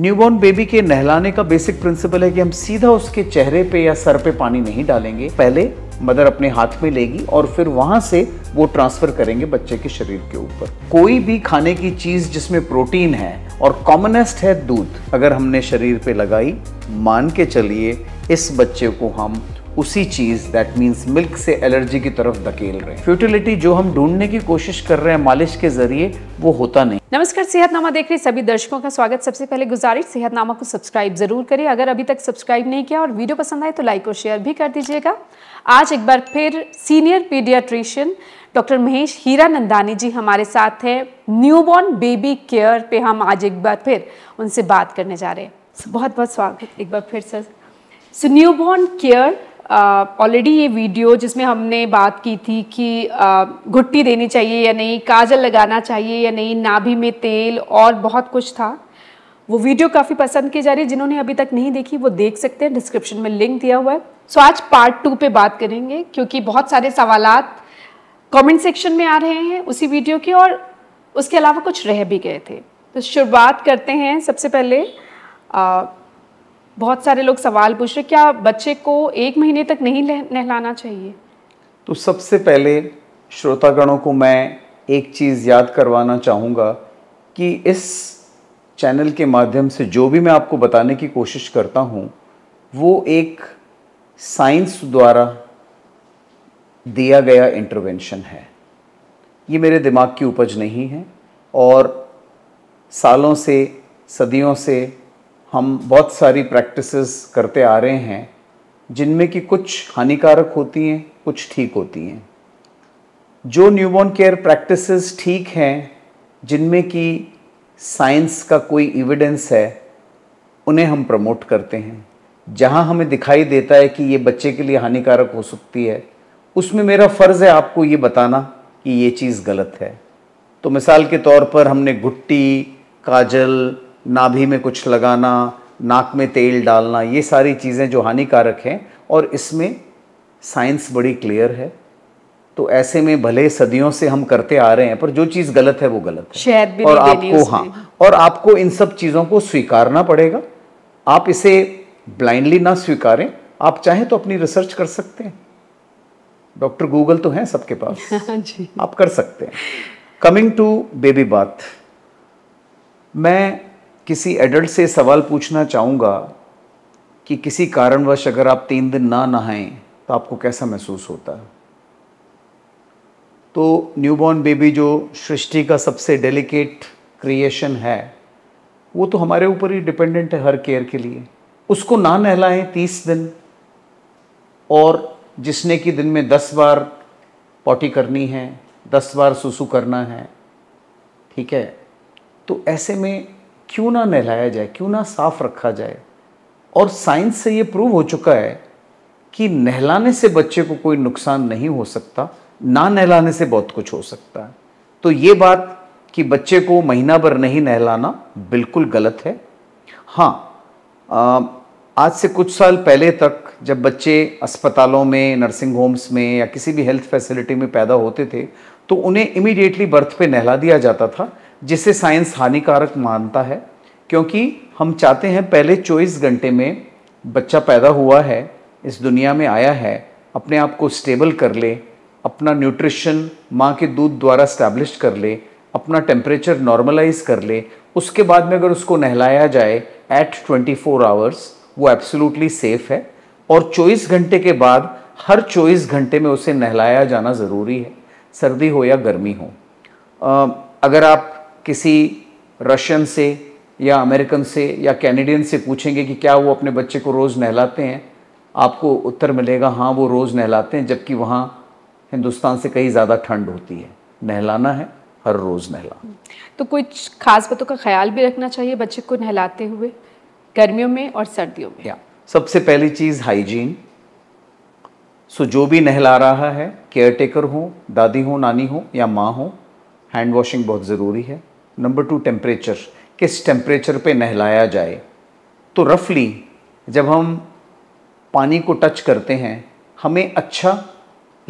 Newborn baby के नहलाने का basic principle है कि हम सीधा उसके चेहरे पे या सर पे पानी नहीं डालेंगे पहले मदर अपने हाथ में लेगी और फिर वहां से वो ट्रांसफर करेंगे बच्चे के शरीर के ऊपर कोई भी खाने की चीज जिसमें प्रोटीन है और कॉमनेस्ट है दूध अगर हमने शरीर पे लगाई मान के चलिए इस बच्चे को हम उसी चीज़ दैट मीन्स मिल्क से एलर्जी की तरफ धकेल रहे फ्यूटिलिटी जो हम ढूंढने की कोशिश कर रहे हैं मालिश के जरिए वो होता नहीं नमस्कार सेहतनामा देख रहे सभी दर्शकों का स्वागत सबसे पहले गुजारिश सेहतनामा को सब्सक्राइब जरूर करें अगर अभी तक सब्सक्राइब नहीं किया और वीडियो पसंद आए तो लाइक और शेयर भी कर दीजिएगा आज एक बार फिर senior paediatrician doctor Mahesh Hiranandani ji हमारे साथ हैं न्यूबॉर्न बेबी केयर पे हम आज एक बार फिर उनसे बात करने जा रहे हैं बहुत बहुत स्वागत एक बार फिर sir so newborn care already ये वीडियो जिसमें हमने बात की थी कि घुट्टी देनी चाहिए या नहीं काजल लगाना चाहिए या नहीं नाभि में तेल और बहुत कुछ था वो वीडियो काफ़ी पसंद की जा रही है जिन्होंने अभी तक नहीं देखी वो देख सकते हैं डिस्क्रिप्शन में लिंक दिया हुआ है सो आज पार्ट टू पे बात करेंगे क्योंकि बहुत सारे सवाल कमेंट सेक्शन में आ रहे हैं उसी वीडियो के और उसके अलावा कुछ रह भी गए थे तो शुरुआत करते हैं सबसे पहले आ, बहुत सारे लोग सवाल पूछ रहे क्या बच्चे को एक महीने तक नहीं नहलाना चाहिए तो सबसे पहले श्रोतागणों को मैं एक चीज़ याद करवाना चाहूँगा कि इस चैनल के माध्यम से जो भी मैं आपको बताने की कोशिश करता हूँ वो एक साइंस द्वारा दिया गया इंटरवेंशन है ये मेरे दिमाग की उपज नहीं है और सालों से सदियों से हम बहुत सारी प्रैक्टिसेस करते आ रहे हैं जिनमें कि कुछ हानिकारक होती हैं कुछ ठीक होती हैं जो न्यूबॉर्न केयर प्रैक्टिसेस ठीक हैं जिनमें कि साइंस का कोई एविडेंस है उन्हें हम प्रमोट करते हैं जहाँ हमें दिखाई देता है कि ये बच्चे के लिए हानिकारक हो सकती है उसमें मेरा फ़र्ज़ है आपको ये बताना कि ये चीज़ गलत है तो मिसाल के तौर पर हमने गुट्टी काजल नाभि में कुछ लगाना नाक में तेल डालना ये सारी चीज़ें जो हानिकारक हैं और इसमें साइंस बड़ी क्लियर है तो ऐसे में भले सदियों से हम करते आ रहे हैं पर जो चीज़ गलत है वो गलत है शायद भी और आपको हाँ और आपको इन सब चीज़ों को स्वीकारना पड़ेगा आप इसे ब्लाइंडली ना स्वीकारें आप चाहें तो अपनी रिसर्च कर सकते हैं डॉक्टर गूगल तो हैं सबके पास हाँ जी आप कर सकते हैं कमिंग टू बेबी बाथ मैं किसी एडल्ट से सवाल पूछना चाहूँगा कि किसी कारणवश अगर आप तीन दिन ना नहाएं तो आपको कैसा महसूस होता है तो न्यूबॉर्न बेबी जो सृष्टि का सबसे डेलिकेट क्रिएशन है वो तो हमारे ऊपर ही डिपेंडेंट है हर केयर के लिए उसको ना नहलाएं तीस दिन और जिसने कि दिन में दस बार पॉटी करनी है दस बार सुसु करना है ठीक है तो ऐसे में क्यों ना नहलाया जाए क्यों ना साफ रखा जाए और साइंस से ये प्रूव हो चुका है कि नहलाने से बच्चे को कोई नुकसान नहीं हो सकता ना नहलाने से बहुत कुछ हो सकता है तो ये बात कि बच्चे को महीना भर नहीं नहलाना बिल्कुल गलत है हाँ आ, आज से कुछ साल पहले तक जब बच्चे अस्पतालों में नर्सिंग होम्स में या किसी भी हेल्थ फैसिलिटी में पैदा होते थे तो उन्हें इमीडिएटली बर्थ पे नहला दिया जाता था जिसे साइंस हानिकारक मानता है क्योंकि हम चाहते हैं पहले चौबीस घंटे में बच्चा पैदा हुआ है इस दुनिया में आया है अपने आप को स्टेबल कर ले अपना न्यूट्रिशन माँ के दूध द्वारा स्टैब्लिश कर ले अपना टेम्परेचर नॉर्मलाइज कर ले उसके बाद में अगर उसको नहलाया जाए एट 24 आवर्स वो एब्सोल्युटली सेफ़ है और 24 घंटे के बाद हर 24 घंटे में उसे नहलाया जाना ज़रूरी है सर्दी हो या गर्मी हो अगर आप किसी रशियन से या अमेरिकन से या कैनेडियन से पूछेंगे कि क्या वो अपने बच्चे को रोज़ नहलाते हैं आपको उत्तर मिलेगा हाँ वो रोज़ नहलाते हैं जबकि वहाँ हिंदुस्तान से कहीं ज़्यादा ठंड होती है नहलाना है हर रोज़ नहला तो कुछ खास बातों का ख्याल भी रखना चाहिए बच्चे को नहलाते हुए गर्मियों में और सर्दियों में या सबसे पहली चीज़ हाइजीन सो जो भी नहला रहा है केयर टेकर हो दादी हो नानी हो या माँ हो हैंड वॉशिंग बहुत ज़रूरी है नंबर टू टेम्परेचर किस टेम्परेचर पे नहलाया जाए तो रफली जब हम पानी को टच करते हैं हमें अच्छा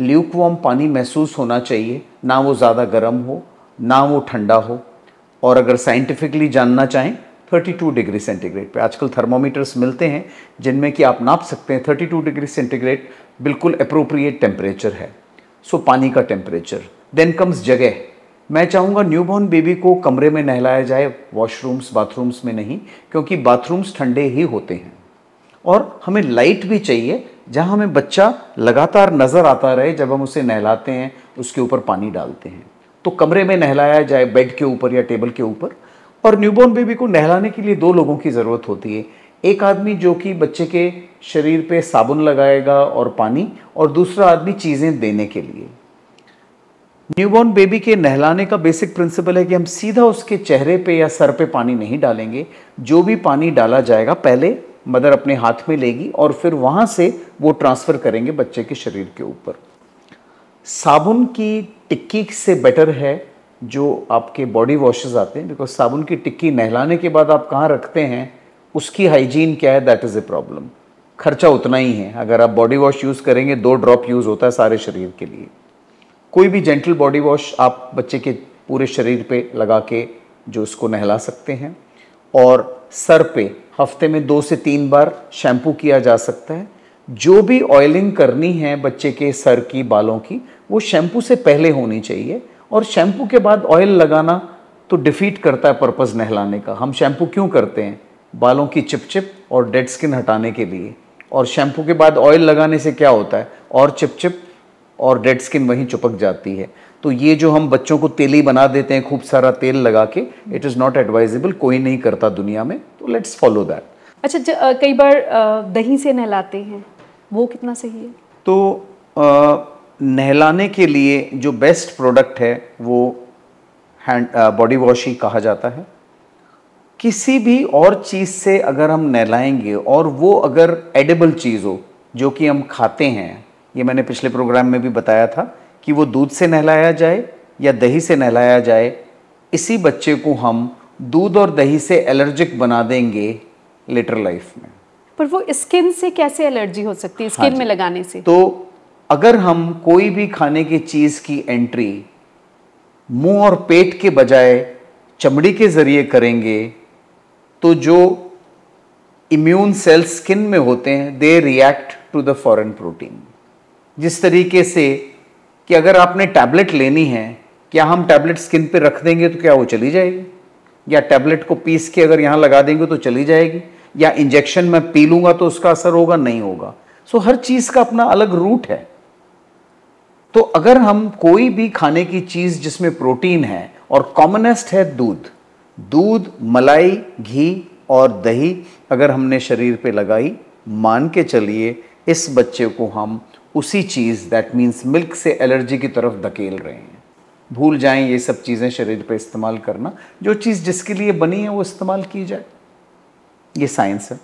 ल्यूक पानी महसूस होना चाहिए ना वो ज़्यादा गर्म हो ना वो ठंडा हो और अगर साइंटिफिकली जानना चाहें 32 डिग्री सेंटीग्रेड पे आजकल थर्मोमीटर्स मिलते हैं जिनमें कि आप नाप सकते हैं 32 डिग्री सेंटीग्रेड बिल्कुल अप्रोप्रिएट टेम्परेचर है सो so, पानी का टेम्परेचर देन कम्स जगह मैं चाहूँगा न्यूबॉर्न बेबी को कमरे में नहलाया जाए वॉशरूम्स बाथरूम्स में नहीं क्योंकि बाथरूम्स ठंडे ही होते हैं और हमें लाइट भी चाहिए जहाँ हमें बच्चा लगातार नज़र आता रहे जब हम उसे नहलाते हैं उसके ऊपर पानी डालते हैं तो कमरे में नहलाया जाए बेड के ऊपर या टेबल के ऊपर और न्यूबॉर्न बेबी को नहलाने के लिए दो लोगों की ज़रूरत होती है एक आदमी जो कि बच्चे के शरीर पे साबुन लगाएगा और पानी और दूसरा आदमी चीज़ें देने के लिए न्यूबॉर्न बेबी के नहलाने का बेसिक प्रिंसिपल है कि हम सीधा उसके चेहरे पे या सर पे पानी नहीं डालेंगे जो भी पानी डाला जाएगा पहले मदर अपने हाथ में लेगी और फिर वहाँ से वो ट्रांसफ़र करेंगे बच्चे के शरीर के ऊपर साबुन की टिक्की से बेटर है जो आपके बॉडी वॉशेज आते हैं बिकॉज साबुन की टिक्की नहलाने के बाद आप कहाँ रखते हैं उसकी हाइजीन क्या है दैट इज़ ए प्रॉब्लम खर्चा उतना ही है अगर आप बॉडी वॉश यूज़ करेंगे दो ड्रॉप यूज़ होता है सारे शरीर के लिए कोई भी जेंटल बॉडी वॉश आप बच्चे के पूरे शरीर पे लगा के जो उसको नहला सकते हैं और सर पे हफ्ते में दो से तीन बार शैम्पू किया जा सकता है जो भी ऑयलिंग करनी है बच्चे के सर की बालों की वो शैम्पू से पहले होनी चाहिए और शैम्पू के बाद ऑयल लगाना तो डिफीट करता है पर्पज़ नहलाने का हम शैम्पू क्यों करते हैं बालों की चिपचिप और डेड स्किन हटाने के लिए और शैम्पू के बाद ऑयल लगाने से क्या होता है और चिपचिप और डेड स्किन वहीं चुपक जाती है तो ये जो हम बच्चों को तेली बना देते हैं खूब सारा तेल लगा के इट इज़ नॉट एडवाइजेबल कोई नहीं करता दुनिया में तो लेट्स फॉलो दैट अच्छा कई बार दही से नहलाते हैं वो कितना सही है तो आ, नहलाने के लिए जो बेस्ट प्रोडक्ट है वो हैंड बॉडी वॉश ही कहा जाता है किसी भी और चीज़ से अगर हम नहलाएंगे और वो अगर एडेबल चीज़ हो जो कि हम खाते हैं ये मैंने पिछले प्रोग्राम में भी बताया था कि वो दूध से नहलाया जाए या दही से नहलाया जाए इसी बच्चे को हम दूध और दही से एलर्जिक बना देंगे लेटर लाइफ में पर वो स्किन से कैसे एलर्जी हो सकती है हाँ स्किन हाँ में लगाने से तो अगर हम कोई भी खाने की चीज़ की एंट्री मुंह और पेट के बजाय चमड़ी के ज़रिए करेंगे तो जो इम्यून सेल्स स्किन में होते हैं they react to the foreign protein जिस तरीके से कि अगर आपने टैबलेट लेनी है क्या हम टैबलेट स्किन पे रख देंगे तो क्या वो चली जाएगी या टैबलेट को पीस के अगर यहाँ लगा देंगे तो चली जाएगी या इंजेक्शन में पी लूंगा तो उसका असर होगा नहीं होगा सो हर चीज़ का अपना अलग रूट है तो अगर हम कोई भी खाने की चीज़ जिसमें प्रोटीन है और कॉमनेस्ट है दूध दूध मलाई घी और दही अगर हमने शरीर पे लगाई मान के चलिए इस बच्चे को हम उसी चीज़ दैट मीन्स मिल्क से एलर्जी की तरफ धकेल रहे हैं भूल जाएं ये सब चीज़ें शरीर पे इस्तेमाल करना जो चीज़ जिसके लिए बनी है वो इस्तेमाल की जाए ये साइंस है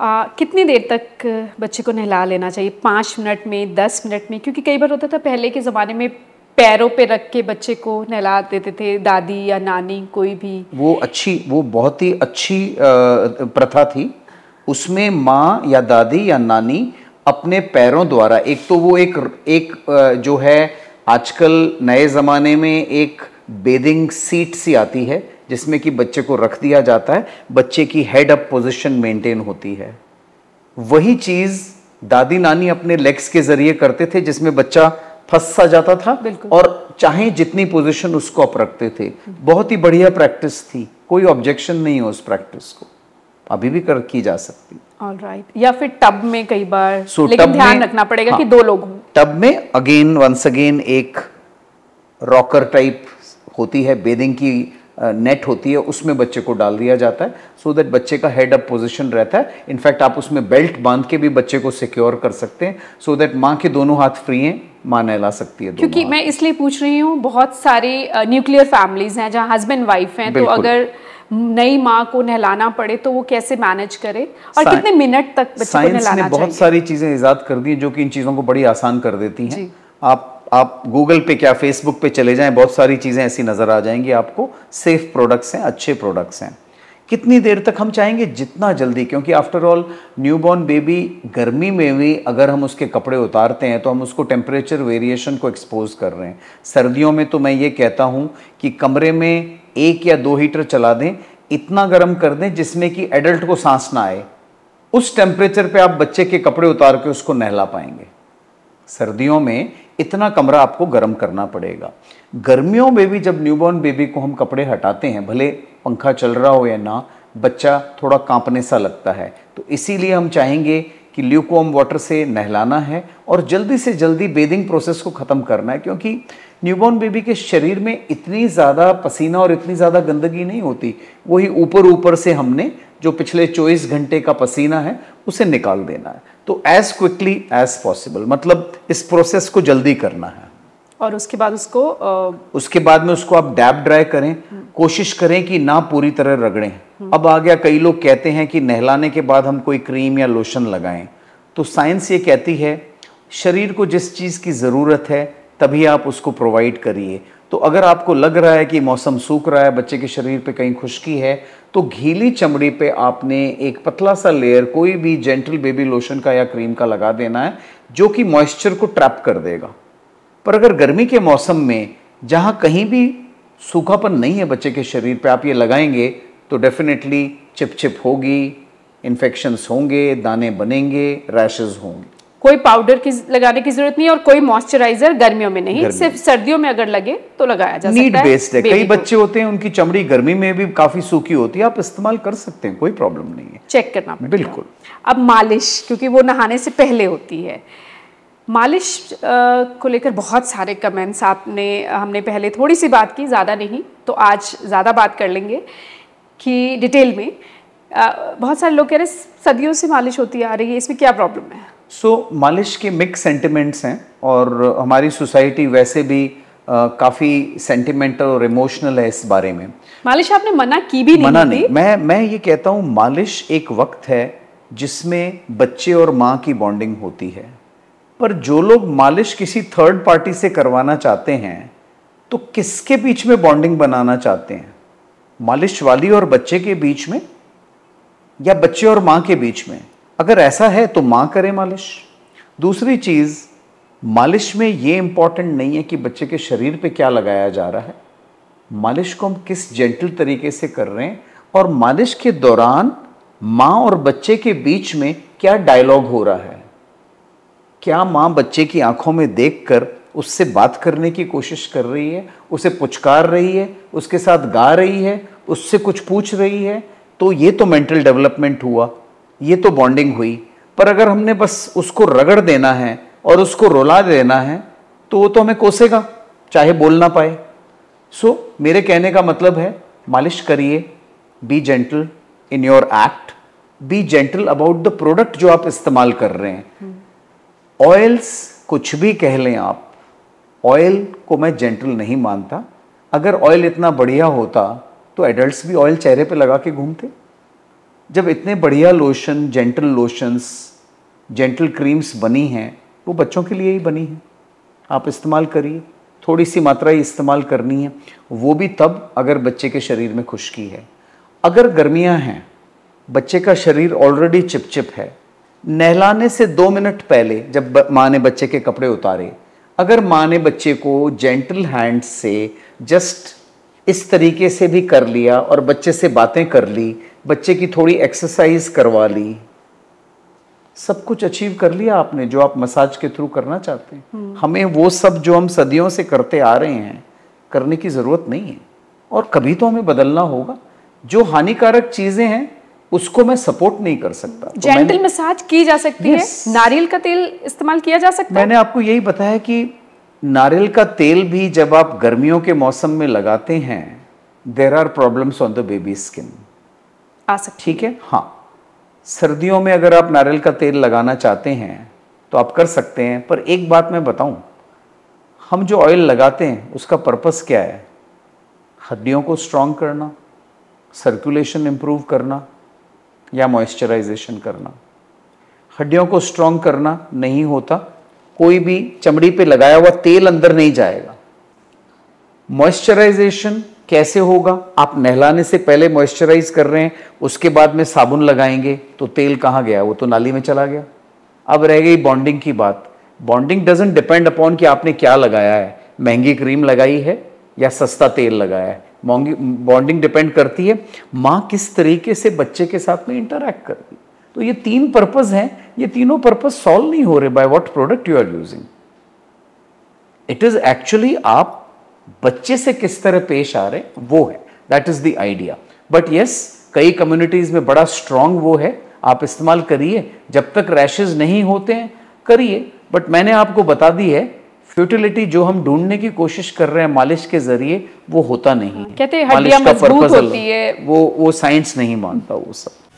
आ, कितनी देर तक बच्चे को नहला लेना चाहिए पाँच मिनट में दस मिनट में क्योंकि कई बार होता था पहले के ज़माने में पैरों पे रख के बच्चे को नहला देते थे दादी या नानी कोई भी वो अच्छी वो बहुत ही अच्छी प्रथा थी उसमें माँ या दादी या नानी अपने पैरों द्वारा एक तो वो एक एक जो है आजकल नए ज़माने में एक बेदिंग सीट सी आती है जिसमें कि बच्चे को रख दिया जाता है बच्चे की हेड अप पोजीशन मेंटेन होती है वही चीज़ दादी नानी अपने लेग्स के जरिए करते थे जिसमें बच्चा फंस सा जाता था और चाहे जितनी पोजीशन उसको आप रखते थे बहुत ही बढ़िया प्रैक्टिस थी कोई ऑब्जेक्शन नहीं है उस प्रैक्टिस को अभी भी कर की जा सकती या फिर टब में कई बार so, लेकिन ध्यान रखना पड़ेगा हाँ, कि दो लोग हों टब में अगेन वंस अगेन एक रॉकर टाइप होती है बेदिंग की नेट होती है उसमें बच्चे को डाल दिया जाता है सो so दैट बच्चे का हेड अप पोजीशन रहता है इनफैक्ट आप उसमें बेल्ट बांध के भी बच्चे को सिक्योर कर सकते हैं सो so दैट माँ के दोनों हाथ फ्री हैं माँ नहला सकती है क्योंकि मैं इसलिए पूछ रही हूँ बहुत सारे न्यूक्लियर फैमिलीज हैं जहाँ हस्बैंड वाइफ हैं तो अगर नई माँ को नहलाना पड़े तो वो कैसे मैनेज करे और कितने मिनट तक बच्चे को नहलाना ने बहुत सारी चीज़ें ईजाद कर दी जो कि इन चीज़ों को बड़ी आसान कर देती हैं आप आप गूगल पे क्या फेसबुक पे चले जाएं बहुत सारी चीज़ें ऐसी नज़र आ जाएंगी आपको सेफ प्रोडक्ट्स हैं अच्छे प्रोडक्ट्स हैं कितनी देर तक हम चाहेंगे जितना जल्दी क्योंकि आफ्टर ऑल न्यूबॉर्न बेबी गर्मी में भी अगर हम उसके कपड़े उतारते हैं तो हम उसको टेम्परेचर वेरिएशन को एक्सपोज कर रहे हैं सर्दियों में तो मैं ये कहता हूँ कि कमरे में एक या दो हीटर चला दें इतना गर्म कर दें जिसमें कि एडल्ट को सांस ना आए उस टेम्परेचर पे आप बच्चे के कपड़े उतार के उसको नहला पाएंगे सर्दियों में इतना कमरा आपको गर्म करना पड़ेगा गर्मियों में भी जब न्यूबॉर्न बेबी को हम कपड़े हटाते हैं भले पंखा चल रहा हो या ना बच्चा थोड़ा कांपने सा लगता है तो इसीलिए हम चाहेंगे कि ल्यूकोम वाटर से नहलाना है और जल्दी से जल्दी बेदिंग प्रोसेस को ख़त्म करना है क्योंकि न्यूबॉर्न बेबी के शरीर में इतनी ज़्यादा पसीना और इतनी ज़्यादा गंदगी नहीं होती वही ऊपर ऊपर से हमने जो पिछले चौबीस घंटे का पसीना है उसे निकाल देना है तो एज क्विकली एज पॉसिबल मतलब इस प्रोसेस को जल्दी करना है और उसके बाद उसको आ... उसके बाद में उसको आप डैप ड्राई करें कोशिश करें कि ना पूरी तरह रगड़ें अब आ गया कई लोग कहते हैं कि नहलाने के बाद हम कोई क्रीम या लोशन लगाएं तो साइंस ये कहती है शरीर को जिस चीज़ की ज़रूरत है तभी आप उसको प्रोवाइड करिए तो अगर आपको लग रहा है कि मौसम सूख रहा है बच्चे के शरीर पे कहीं खुश्की है तो घीली चमड़ी पे आपने एक पतला सा लेयर कोई भी जेंटल बेबी लोशन का या क्रीम का लगा देना है जो कि मॉइस्चर को ट्रैप कर देगा पर अगर गर्मी के मौसम में जहाँ कहीं भी सूखापन नहीं है बच्चे के शरीर पे आप ये लगाएंगे तो डेफिनेटली चिपचिप होगी इन्फेक्शन्स होंगे दाने बनेंगे रैशेज़ होंगे कोई पाउडर की लगाने की जरूरत नहीं और कोई मॉइस्चराइजर गर्मियों में नहीं सिर्फ सर्दियों में अगर लगे तो लगाया जा नीड बेस्ड है कई बच्चे होते हैं उनकी चमड़ी गर्मी में भी काफी सूखी होती है आप इस्तेमाल कर सकते हैं कोई प्रॉब्लम नहीं है चेक करना बिल्कुल अब मालिश क्योंकि वो नहाने से पहले होती है मालिश को लेकर बहुत सारे कमेंट्स आपने हमने पहले थोड़ी सी बात की ज़्यादा नहीं तो आज ज़्यादा बात कर लेंगे कि डिटेल में बहुत सारे लोग कह रहे हैं सदियों से मालिश होती आ रही है इसमें क्या प्रॉब्लम है सो so, मालिश के मिक्स सेंटिमेंट्स हैं और हमारी सोसाइटी वैसे भी काफ़ी सेंटिमेंटल और इमोशनल है इस बारे में मालिश आपने मना की भी नहीं मना नहीं मैं मैं ये कहता हूँ मालिश एक वक्त है जिसमें बच्चे और माँ की बॉन्डिंग होती है पर जो लोग मालिश किसी थर्ड पार्टी से करवाना चाहते हैं तो किसके बीच में बॉन्डिंग बनाना चाहते हैं मालिश वाली और बच्चे के बीच में या बच्चे और माँ के बीच में अगर ऐसा है तो माँ करे मालिश दूसरी चीज़ मालिश में ये इंपॉर्टेंट नहीं है कि बच्चे के शरीर पे क्या लगाया जा रहा है मालिश को हम किस जेंटल तरीके से कर रहे हैं और मालिश के दौरान माँ और बच्चे के बीच में क्या डायलॉग हो रहा है क्या माँ बच्चे की आंखों में देखकर उससे बात करने की कोशिश कर रही है उसे पुचकार रही है उसके साथ गा रही है उससे कुछ पूछ रही है तो ये तो मेंटल डेवलपमेंट हुआ ये तो बॉन्डिंग हुई पर अगर हमने बस उसको रगड़ देना है और उसको रोला देना है तो वो तो हमें कोसेगा चाहे बोल ना पाए सो so, मेरे कहने का मतलब है मालिश करिए be gentle in your act be gentle about the product जो आप इस्तेमाल कर रहे हैं ऑयल्स हम्म। कुछ भी कह लें आप ऑयल को मैं जेंटल नहीं मानता अगर ऑयल इतना बढ़िया होता तो एडल्ट्स भी ऑयल चेहरे पे लगा के घूमते जब इतने बढ़िया lotion gentle lotions gentle creams बनी हैं वो बच्चों के लिए ही बनी हैं आप इस्तेमाल करिए थोड़ी सी मात्रा ही इस्तेमाल करनी है वो भी तब अगर बच्चे के शरीर में खुश्की है अगर गर्मियाँ हैं बच्चे का शरीर ऑलरेडी चिपचिप है नहलाने से दो मिनट पहले जब माँ ने बच्चे के कपड़े उतारे अगर माँ ने बच्चे को जेंटल हैंड से जस्ट इस तरीके से भी कर लिया और बच्चे से बातें कर ली बच्चे की थोड़ी एक्सरसाइज करवा ली सब कुछ अचीव कर लिया आपने जो आप मसाज के थ्रू करना चाहते हैं हम्म। हमें वो सब जो हम सदियों से करते आ रहे हैं करने की ज़रूरत नहीं है और कभी तो हमें बदलना होगा जो हानिकारक चीज़ें हैं उसको मैं सपोर्ट नहीं कर सकता जेंटल तो मसाज की जा सकती yes. है नारियल का तेल इस्तेमाल किया जा सकता है मैंने आपको यही बताया कि नारियल का तेल भी जब आप गर्मियों के मौसम में लगाते हैं there are problems on the baby skin आ सकते ठीक है हाँ सर्दियों में अगर आप नारियल का तेल लगाना चाहते हैं तो आप कर सकते हैं पर एक बात मैं बताऊं हम जो ऑयल लगाते हैं उसका पर्पस क्या है हड्डियों को स्ट्रांग करना सर्कुलेशन इम्प्रूव करना या मॉइस्चराइजेशन करना हड्डियों को स्ट्रांग करना नहीं होता कोई भी चमड़ी पे लगाया हुआ तेल अंदर नहीं जाएगा मॉइस्चराइजेशन कैसे होगा आप नहलाने से पहले मॉइस्चराइज कर रहे हैं उसके बाद में साबुन लगाएंगे तो तेल कहाँ गया वो तो नाली में चला गया अब रह गई बॉन्डिंग की बात बॉन्डिंग डजेंट डिपेंड अपॉन कि आपने क्या लगाया है महंगी क्रीम लगाई है या सस्ता तेल लगाया है बॉन्डिंग डिपेंड करती है माँ किस तरीके से बच्चे के साथ में इंटरेक्ट करती है तो ये तीन पर्पज़ हैं ये तीनों पर्पज़ सॉल्व नहीं हो रहे by what product you are using it is actually आप बच्चे से किस तरह पेश आ रहे वो है that is the idea but yes कई कम्युनिटीज़ में बड़ा स्ट्रांग वो है आप इस्तेमाल करिए जब तक रैशेज नहीं होते हैं करिए बट मैंने आपको बता दी है फ्यूटिलिटी जो हम ढूंढने की कोशिश कर रहे हैं मालिश के जरिए वो होता नहीं कहते हैं हड्डियां मजबूत होती है वो वो साइंस नहीं मानता वो सब